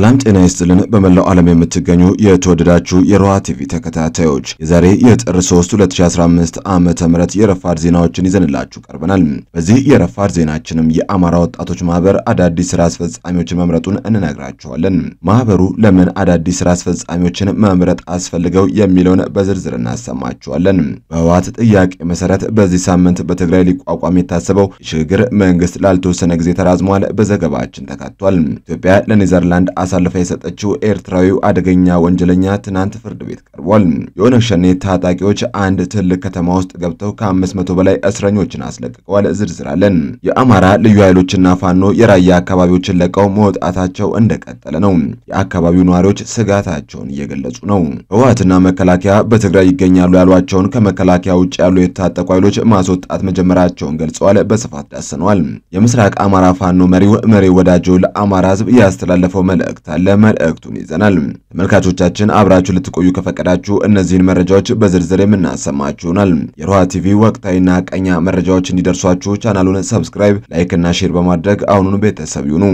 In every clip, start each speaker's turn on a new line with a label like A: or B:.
A: ሰላም ጤና ይስጥልን። በመላው ዓለም የምትገኙ የተወደዳችሁ የሮሃ ቲቪ ተከታታዮች የዛሬ የጥር 3 2015 ዓመተ ምህረት የረፋድ ዜናዎችን ይዘንላችሁ ቀርበናል። በዚህ የረፋድ ዜናችንም የአማራ ወጣቶች ማህበር አዳዲስ ስራ አስፈጻሚዎችን መምረጡን እንነግራችኋለን። ማህበሩ ለምን አዳዲስ ስራ አስፈጻሚዎችን መምረጥ አስፈልገው የሚለውን በዝርዝር እናሰማችኋለን። በህወሓት ጥያቄ መሰረት በዚህ ሳምንት በትግራይ ሊቋቋም የታሰበው የሽግግር መንግስት ላልተወሰነ ጊዜ ተራዝሟል። በዘገባችን ተካቷል። ኢትዮጵያ ለኔዘርላንድ አሳልፋ የሰጠችው ኤርትራዊው አደገኛ ወንጀለኛ ትናንት ፍርድ ቤት ቀርቧል። የኦነግ ሸኔ ታጣቂዎች አንድ ትልቅ ከተማ ውስጥ ገብተው ከአምስት መቶ በላይ እስረኞችን አስለቅቀዋል። ዝርዝር አለን። የአማራ ልዩ ኃይሎችና ፋኖ የራያ አካባቢዎችን ለቀው መውጣታቸው እንደቀጠለ ነው። የአካባቢው ነዋሪዎች ስጋታቸውን እየገለጹ ነው። ህወሓትና መከላከያ በትግራይ ይገኛሉ ያሏቸውን ከመከላከያ ውጭ ያሉ የታጠቁ ኃይሎች ማስወጣት መጀመራቸውን ገልጸዋል። በስፋት ዳሰነዋል። የምስራቅ አማራ ፋኖ መሪው መሪ ወዳጆ ለአማራ ህዝብ ያስተላለፈው መልእክት መልእክት አለ። መልእክቱን ይዘናል። ተመልካቾቻችን አብራችሁ ልትቆዩ ከፈቀዳችሁ እነዚህን መረጃዎች በዝርዝር የምናሰማችሁ ይሆናል። የሮሃ ቲቪ ወቅታዊና ቀኛ መረጃዎች እንዲደርሷችሁ ቻናሉን ሰብስክራይብ፣ ላይክና ሼር በማድረግ አሁኑን ቤተሰብ ይሁኑ።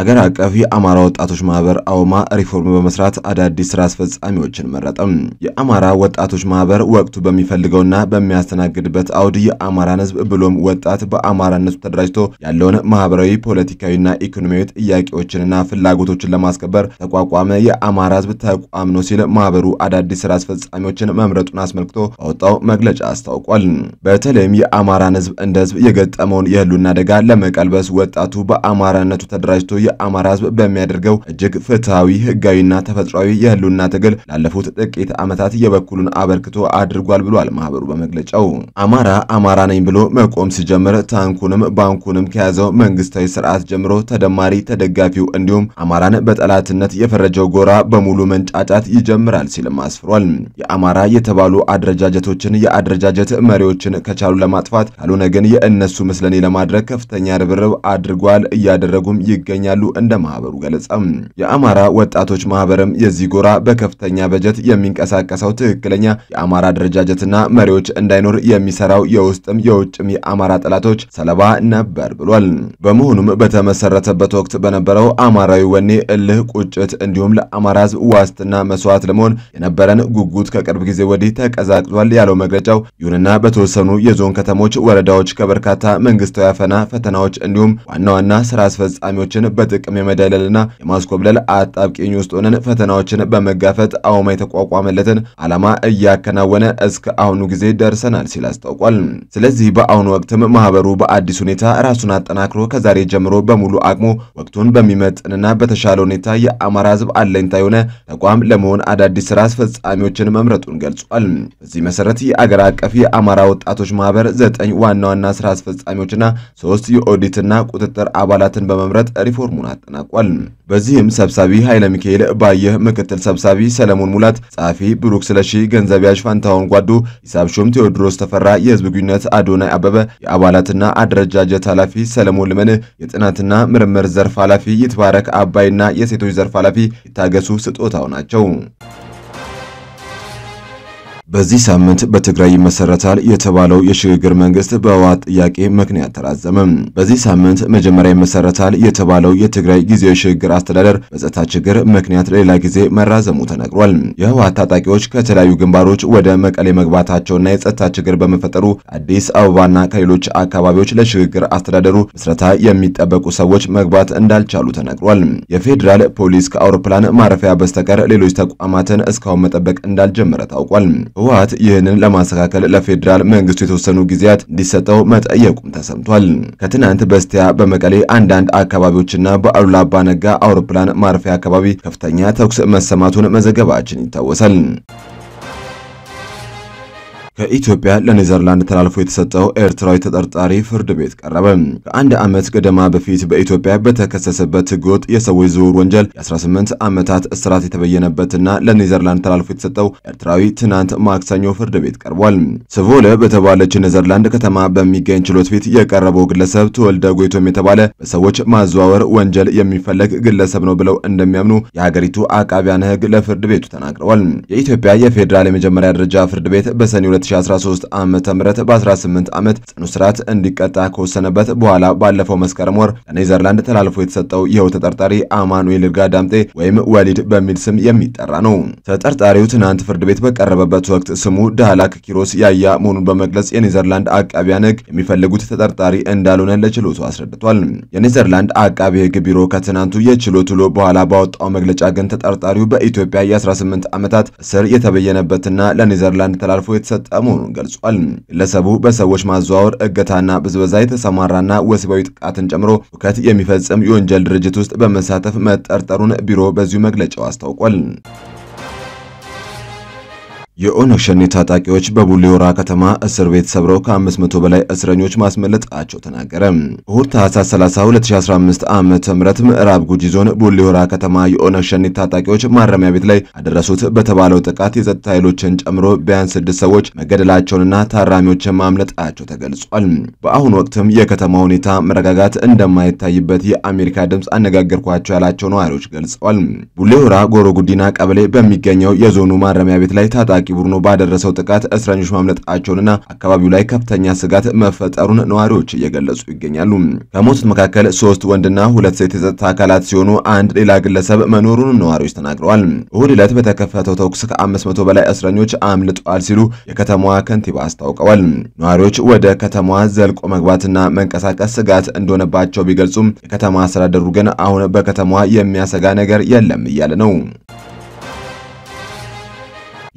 A: አገር አቀፍ የአማራ ወጣቶች ማህበር አውማ ሪፎርም በመስራት አዳዲስ ስራ አስፈጻሚዎችን መረጠም። የአማራ ወጣቶች ማህበር ወቅቱ በሚፈልገውና በሚያስተናግድበት አውድ የአማራን ህዝብ ብሎም ወጣት በአማራነቱ ተደራጅቶ ያለውን ማህበራዊ፣ ፖለቲካዊና ኢኮኖሚያዊ ጥያቄዎችንና ፍላጎቶችን ለማስከበር ተቋቋመ የአማራ ህዝብ ተቋም ነው ሲል ማህበሩ አዳዲስ ስራ አስፈጻሚዎችን መምረጡን አስመልክቶ ባወጣው መግለጫ አስታውቋል። በተለይም የአማራን ህዝብ እንደ ህዝብ የገጠመውን የህሉና አደጋ ለመቀልበስ ወጣቱ በአማራነቱ ተደራጅቶ የአማራ ህዝብ በሚያደርገው እጅግ ፍትሐዊ፣ ህጋዊና ተፈጥሯዊ የህልውና ትግል ላለፉት ጥቂት ዓመታት የበኩሉን አበርክቶ አድርጓል ብሏል ማህበሩ በመግለጫው። አማራ አማራ ነኝ ብሎ መቆም ሲጀምር ታንኩንም ባንኩንም ከያዘው መንግስታዊ ስርዓት ጀምሮ ተደማሪ ተደጋፊው እንዲሁም አማራን በጠላትነት የፈረጀው ጎራ በሙሉ መንጫጫት ይጀምራል ሲልም አስፍሯል። የአማራ የተባሉ አደረጃጀቶችን የአደረጃጀት መሪዎችን ከቻሉ ለማጥፋት ካልሆነ ግን የእነሱ ምስለኔ ለማድረግ ከፍተኛ ርብርብ አድርጓል፣ እያደረጉም ይገኛል ይገኛሉ። እንደ ማህበሩ ገለጸም የአማራ ወጣቶች ማህበርም የዚህ ጎራ በከፍተኛ በጀት የሚንቀሳቀሰው ትክክለኛ የአማራ አደረጃጀትና መሪዎች እንዳይኖር የሚሰራው የውስጥም የውጭም የአማራ ጠላቶች ሰለባ ነበር ብሏል። በመሆኑም በተመሰረተበት ወቅት በነበረው አማራዊ ወኔ፣ እልህ፣ ቁጭት እንዲሁም ለአማራ ህዝብ ዋስትና መስዋዕት ለመሆን የነበረን ጉጉት ከቅርብ ጊዜ ወዲህ ተቀዛቅዟል ያለው መግለጫው፣ ይሁንና በተወሰኑ የዞን ከተሞች፣ ወረዳዎች ከበርካታ መንግስታዊ አፈና ፈተናዎች እንዲሁም ዋና ዋና ስራ አስፈጻሚዎችን በ በጥቅም የመደለልና የማስኮብለል አጣብቂኝ ውስጥ ሆነን ፈተናዎችን በመጋፈጥ አውማ የተቋቋመለትን ዓላማ እያከናወነ እስከ አሁኑ ጊዜ ደርሰናል ሲል አስታውቋል። ስለዚህ በአሁኑ ወቅትም ማህበሩ በአዲስ ሁኔታ ራሱን አጠናክሮ ከዛሬ ጀምሮ በሙሉ አቅሙ ወቅቱን በሚመጥንና በተሻለ ሁኔታ የአማራ ሕዝብ አለኝታ የሆነ ተቋም ለመሆን አዳዲስ ስራ አስፈጻሚዎችን መምረጡን ገልጿል። በዚህ መሰረት የአገር አቀፍ የአማራ ወጣቶች ማህበር ዘጠኝ ዋና ዋና ስራ አስፈጻሚዎችና ሶስት የኦዲትና ቁጥጥር አባላትን በመምረጥ ሪፎርም ፎረሙን አጠናቋል። በዚህም ሰብሳቢ ኃይለ ሚካኤል ባየህ፣ ምክትል ሰብሳቢ ሰለሞን ሙላት፣ ጸሐፊ ብሩክ ስለሺ፣ ገንዘብ ያዥ ፋንታሁን ጓዱ፣ ሂሳብ ሹም ቴዎድሮስ ተፈራ፣ የህዝብ ግንኙነት አዶናይ አበበ፣ የአባላትና አደረጃጀት ኃላፊ ሰለሞን ልመን የጥናትና ምርምር ዘርፍ ኃላፊ ይትባረክ አባይና የሴቶች ዘርፍ ኃላፊ ይታገሱ ስጦታው ናቸው። በዚህ ሳምንት በትግራይ ይመሰረታል የተባለው የሽግግር መንግስት በህወሓት ጥያቄ ምክንያት ተራዘመም። በዚህ ሳምንት መጀመሪያ ይመሰረታል የተባለው የትግራይ ጊዜያዊ ሽግግር አስተዳደር በጸጥታ ችግር ምክንያት ለሌላ ጊዜ መራዘሙ ተነግሯል። የህወሓት ታጣቂዎች ከተለያዩ ግንባሮች ወደ መቀሌ መግባታቸውና የጸጥታ ችግር በመፈጠሩ አዲስ አበባና ከሌሎች አካባቢዎች ለሽግግር አስተዳደሩ ምስረታ የሚጠበቁ ሰዎች መግባት እንዳልቻሉ ተነግሯል። የፌዴራል ፖሊስ ከአውሮፕላን ማረፊያ በስተቀር ሌሎች ተቋማትን እስካሁን መጠበቅ እንዳልጀመረ ታውቋል። ህወሓት ይህንን ለማስተካከል ለፌዴራል መንግስቱ የተወሰኑ ጊዜያት እንዲሰጠው መጠየቁም ተሰምቷል። ከትናንት በስቲያ በመቀሌ አንዳንድ አካባቢዎችና በአሉላ አባ ነጋ አውሮፕላን ማረፊያ አካባቢ ከፍተኛ ተኩስ መሰማቱን መዘገባችን ይታወሳል። በኢትዮጵያ ለኔዘርላንድ ተላልፎ የተሰጠው ኤርትራዊ ተጠርጣሪ ፍርድ ቤት ቀረበ። ከአንድ ዓመት ገደማ በፊት በኢትዮጵያ በተከሰሰበት ህገወጥ የሰዎች ዝውውር ወንጀል የ18 ዓመታት እስራት የተበየነበትና ለኔዘርላንድ ተላልፎ የተሰጠው ኤርትራዊ ትናንት ማክሰኞ ፍርድ ቤት ቀርቧል። ስቮለ በተባለች ኔዘርላንድ ከተማ በሚገኝ ችሎት ፊት የቀረበው ግለሰብ ትወልደ ጎይቶም የተባለ በሰዎች ማዘዋወር ወንጀል የሚፈለግ ግለሰብ ነው ብለው እንደሚያምኑ የሀገሪቱ አቃቢያን ህግ ለፍርድ ቤቱ ተናግረዋል። የኢትዮጵያ የፌዴራል የመጀመሪያ ደረጃ ፍርድ ቤት በሰኔ 2013 ዓ ም በ18 ዓመት ጽኑ እስራት እንዲቀጣ ከወሰነበት በኋላ ባለፈው መስከረም ወር ለኔዘርላንድ ተላልፎ የተሰጠው ይኸው ተጠርጣሪ አማኑኤል ይርጋ ዳምጤ ወይም ወሊድ በሚል ስም የሚጠራ ነው። ተጠርጣሪው ትናንት ፍርድ ቤት በቀረበበት ወቅት ስሙ ዳህላክ ኪሮስ ያያ መሆኑን በመግለጽ የኔዘርላንድ አቃቢያን ህግ የሚፈልጉት ተጠርጣሪ እንዳልሆነ ለችሎቱ አስረድቷል። የኔዘርላንድ አቃቢ ህግ ቢሮ ከትናንቱ የችሎት ውሎ በኋላ ባወጣው መግለጫ ግን ተጠርጣሪው በኢትዮጵያ የ18 ዓመታት እስር የተበየነበትና ለኔዘርላንድ ተላልፎ የተሰጠ መሆኑን ገልጿል። ግለሰቡ በሰዎች ማዘዋወር፣ እገታና ብዝበዛ የተሰማራና ወሲባዊ ጥቃትን ጨምሮ ሁከት የሚፈጽም የወንጀል ድርጅት ውስጥ በመሳተፍ መጠርጠሩን ቢሮ በዚሁ መግለጫው አስታውቋል። የኦነግ ሸኔ ታጣቂዎች በቡሌ ከተማ እስር ቤት ሰብረው ከ500 በላይ እስረኞች ማስመለጣቸው ተናገረ። እሁድ ታህሳስ 30 2015 ዓ ም ምዕራብ ጉጂ ዞን ቡሌ ከተማ የኦነግ ሸኔ ታጣቂዎች ማረሚያ ቤት ላይ አደረሱት በተባለው ጥቃት የጸጥታ ኃይሎችን ጨምሮ ቢያንስ ስድስት ሰዎች መገደላቸውንና ታራሚዎችን ማምለጣቸው ተገልጿል። በአሁኑ ወቅትም የከተማ ሁኔታ መረጋጋት እንደማይታይበት የአሜሪካ ድምፅ አነጋገርኳቸው ያላቸው ነዋሪዎች ገልጸዋል። ቡሌ ጎሮ ጉዲና ቀበሌ በሚገኘው የዞኑ ማረሚያ ቤት ላይ ታጣ ታጣቂ ቡድኑ ባደረሰው ጥቃት እስረኞች ማምለጣቸውንና አካባቢው ላይ ከፍተኛ ስጋት መፈጠሩን ነዋሪዎች እየገለጹ ይገኛሉ። ከሞቱት መካከል ሶስት ወንድና ሁለት ሴት የጸጥታ አካላት ሲሆኑ አንድ ሌላ ግለሰብ መኖሩን ነዋሪዎች ተናግረዋል። እሁድ ዕለት በተከፈተው ተኩስ ከ500 በላይ እስረኞች አምልጠዋል ሲሉ የከተማዋ ከንቲባ አስታውቀዋል። ነዋሪዎች ወደ ከተማዋ ዘልቆ መግባትና መንቀሳቀስ ስጋት እንደሆነባቸው ቢገልጹም የከተማ አስተዳደሩ ግን አሁን በከተማዋ የሚያሰጋ ነገር የለም እያለ ነው።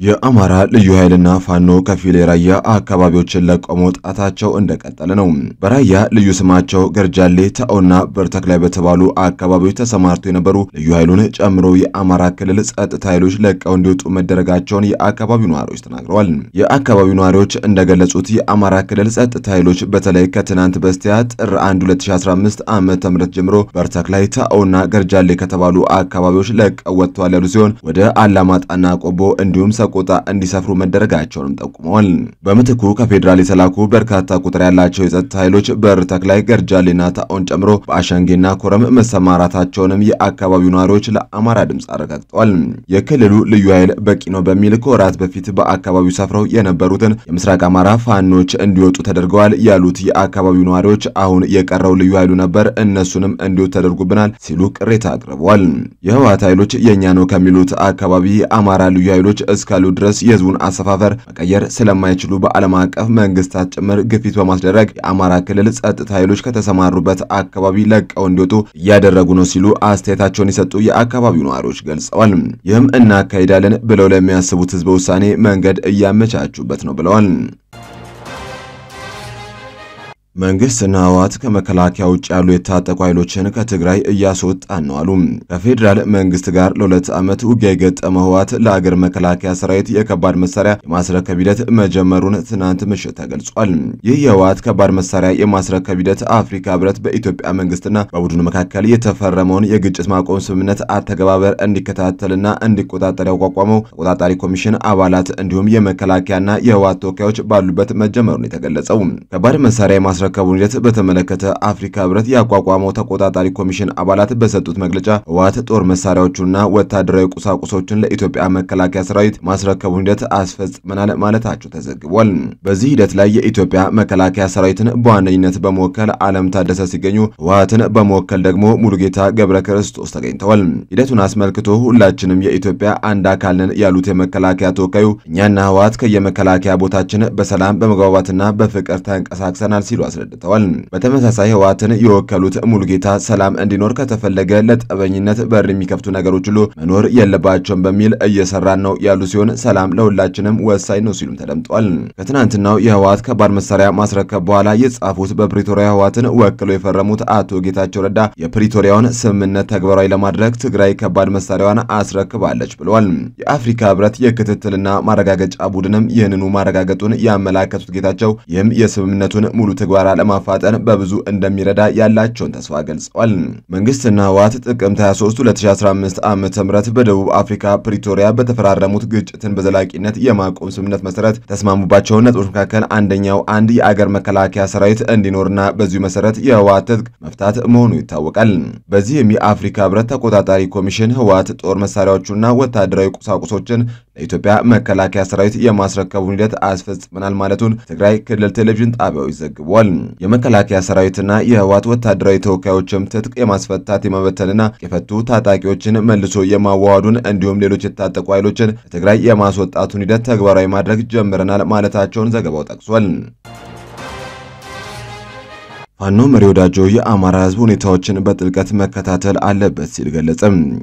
A: የአማራ ልዩ ኃይልና ፋኖ ከፊል የራያ አካባቢዎችን ለቀው መውጣታቸው እንደቀጠለ ነው። በራያ ልዩ ስማቸው ገርጃሌ፣ ተውና በርተክ ላይ በተባሉ አካባቢዎች ተሰማርተው የነበሩ ልዩ ኃይሉን ጨምሮ የአማራ ክልል ጸጥታ ኃይሎች ለቀው እንዲወጡ መደረጋቸውን የአካባቢው ነዋሪዎች ተናግረዋል። የአካባቢው ነዋሪዎች እንደገለጹት የአማራ ክልል ጸጥታ ኃይሎች በተለይ ከትናንት በስቲያ ጥር 1 2015 ዓ ም ጀምሮ በርተክ ላይ ታኦና ገርጃሌ ከተባሉ አካባቢዎች ለቀው ወጥተዋል ያሉ ሲሆን ወደ አላማጣና ቆቦ እንዲሁም ሰቆጣ እንዲሰፍሩ መደረጋቸውንም ጠቁመዋል። በምትኩ ከፌዴራል የተላኩ በርካታ ቁጥር ያላቸው የጸጥታ ኃይሎች በርተክ ላይ ገርጃሌና ታኦን ጨምሮ በአሸንጌና ኮረም መሰማራታቸውንም የአካባቢው ነዋሪዎች ለአማራ ድምፅ አረጋግጠዋል። የክልሉ ልዩ ኃይል በቂ ነው በሚል ከወራት በፊት በአካባቢው ሰፍረው የነበሩትን የምስራቅ አማራ ፋኖች እንዲወጡ ተደርገዋል ያሉት የአካባቢው ነዋሪዎች አሁን የቀረው ልዩ ኃይሉ ነበር፣ እነሱንም እንዲወጡ ተደርጉብናል ሲሉ ቅሬታ አቅርበዋል። የህወሓት ኃይሎች የእኛ ነው ከሚሉት አካባቢ የአማራ ልዩ ኃይሎች እስከ እስካሉ ድረስ የህዝቡን አሰፋፈር መቀየር ስለማይችሉ በዓለም አቀፍ መንግስታት ጭምር ግፊት በማስደረግ የአማራ ክልል ጸጥታ ኃይሎች ከተሰማሩበት አካባቢ ለቀው እንዲወጡ እያደረጉ ነው ሲሉ አስተያየታቸውን የሰጡ የአካባቢው ነዋሪዎች ገልጸዋል። ይህም እናካሄዳለን ብለው ለሚያስቡት ህዝበ ውሳኔ መንገድ እያመቻቹበት ነው ብለዋል። መንግስትና ህወሓት ከመከላከያ ውጭ ያሉ የታጠቁ ኃይሎችን ከትግራይ እያስወጣን ነው አሉ። ከፌዴራል መንግስት ጋር ለሁለት ዓመት ውጊያ የገጠመ ህወሓት ለአገር መከላከያ ሰራዊት የከባድ መሳሪያ የማስረከብ ሂደት መጀመሩን ትናንት ምሽት ተገልጿል። ይህ የህወሓት ከባድ መሳሪያ የማስረከብ ሂደት አፍሪካ ህብረት በኢትዮጵያ መንግስትና በቡድኑ መካከል የተፈረመውን የግጭት ማቆም ስምምነት አተገባበር እንዲከታተልና እንዲቆጣጠር ያቋቋመው ተቆጣጣሪ ኮሚሽን አባላት እንዲሁም የመከላከያና የህወሓት ተወካዮች ባሉበት መጀመሩን የተገለጸው ከባድ መሳሪያ የተረከቡ ሂደት በተመለከተ አፍሪካ ህብረት ያቋቋመው ተቆጣጣሪ ኮሚሽን አባላት በሰጡት መግለጫ ህወሓት ጦር መሳሪያዎቹና ወታደራዊ ቁሳቁሶችን ለኢትዮጵያ መከላከያ ሰራዊት ማስረከቡን ሂደት አስፈጽመናል ማለታቸው ተዘግቧል። በዚህ ሂደት ላይ የኢትዮጵያ መከላከያ ሰራዊትን በዋነኝነት በመወከል አለም ታደሰ ሲገኙ፣ ህወሓትን በመወከል ደግሞ ሙሉጌታ ገብረ ክርስቶስ ተገኝተዋል። ሂደቱን አስመልክቶ ሁላችንም የኢትዮጵያ አንድ አካል ነን ያሉት የመከላከያ ተወካዩ እኛና ህወሓት ከየመከላከያ ቦታችን በሰላም በመግባባትና በፍቅር ተንቀሳቅሰናል ሲሉ አስረድተዋል። በተመሳሳይ ህወሓትን የወከሉት ሙሉጌታ ሰላም እንዲኖር ከተፈለገ ለጠበኝነት በር የሚከፍቱ ነገሮች ሁሉ መኖር የለባቸውም በሚል እየሰራን ነው ያሉ ሲሆን ሰላም ለሁላችንም ወሳኝ ነው ሲሉም ተደምጧል። ከትናንትናው የህወሓት ከባድ መሳሪያ ማስረከብ በኋላ የጻፉት በፕሪቶሪያ ህወሓትን ወክለው የፈረሙት አቶ ጌታቸው ረዳ የፕሪቶሪያውን ስምምነት ተግባራዊ ለማድረግ ትግራይ ከባድ መሳሪያዋን አስረክባለች ብለዋል። የአፍሪካ ህብረት የክትትልና ማረጋገጫ ቡድንም ይህንኑ ማረጋገጡን ያመላከቱት ጌታቸው ይህም የስምምነቱን ሙሉ ተግባራዊ ኪሳራ ለማፋጠን በብዙ እንደሚረዳ ያላቸውን ተስፋ ገልጸዋል። መንግስትና ህወሓት ጥቅምት 23 2015 ዓ ም በደቡብ አፍሪካ ፕሪቶሪያ በተፈራረሙት ግጭትን በዘላቂነት የማቆም ስምምነት መሰረት ተስማሙባቸውን ነጥቦች መካከል አንደኛው አንድ የአገር መከላከያ ሰራዊት እንዲኖርና በዚሁ መሰረት የህወሓት ትጥቅ መፍታት መሆኑ ይታወቃል። በዚህም የአፍሪካ ህብረት ተቆጣጣሪ ኮሚሽን ህወሓት ጦር መሳሪያዎቹና ወታደራዊ ቁሳቁሶችን ለኢትዮጵያ መከላከያ ሰራዊት የማስረከቡን ሂደት አስፈጽመናል ማለቱን ትግራይ ክልል ቴሌቪዥን ጣቢያዎች ዘግቧል። የመከላከያ ሰራዊትና የህወሓት ወታደራዊ ተወካዮችም ትጥቅ የማስፈታት የመበተንና የፈቱ ታጣቂዎችን መልሶ የማዋዋዱን እንዲሁም ሌሎች የታጠቁ ኃይሎችን በትግራይ የማስወጣቱን ሂደት ተግባራዊ ማድረግ ጀምረናል ማለታቸውን ዘገባው ጠቅሷል። ፋኖ መሪ ወዳጆ የአማራ ህዝብ ሁኔታዎችን በጥልቀት መከታተል አለበት ሲል ገለጸ።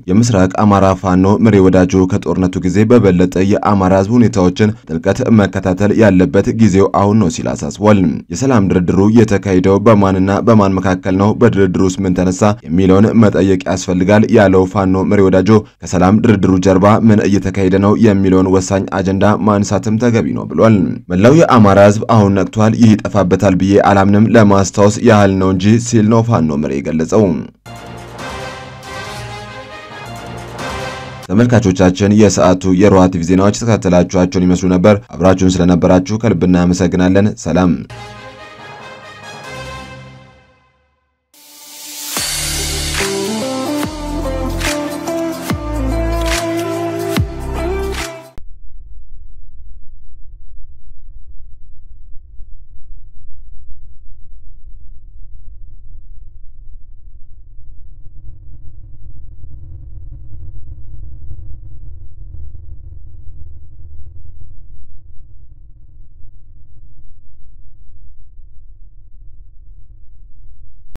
A: የምስራቅ አማራ ፋኖ መሪ ወዳጆ ከጦርነቱ ጊዜ በበለጠ የአማራ ህዝብ ሁኔታዎችን ጥልቀት መከታተል ያለበት ጊዜው አሁን ነው ሲል አሳስቧል። የሰላም ድርድሩ የተካሄደው በማንና በማን መካከል ነው፣ በድርድሩ ውስጥ ምን ተነሳ የሚለውን መጠየቅ ያስፈልጋል ያለው ፋኖ መሪ ወዳጆ ከሰላም ድርድሩ ጀርባ ምን እየተካሄደ ነው የሚለውን ወሳኝ አጀንዳ ማንሳትም ተገቢ ነው ብሏል። መላው የአማራ ህዝብ አሁን ነቅቷል። ይህ ይጠፋበታል ብዬ አላምንም ለማስታወስ ያህል ነው እንጂ ሲል ነው ፋኖ መሪ የገለጸው። ተመልካቾቻችን የሰዓቱ የሮሃ ቲቪ ዜናዎች የተከታተላችኋቸውን ይመስሉ ነበር። አብራችሁን ስለነበራችሁ ከልብ እናመሰግናለን። ሰላም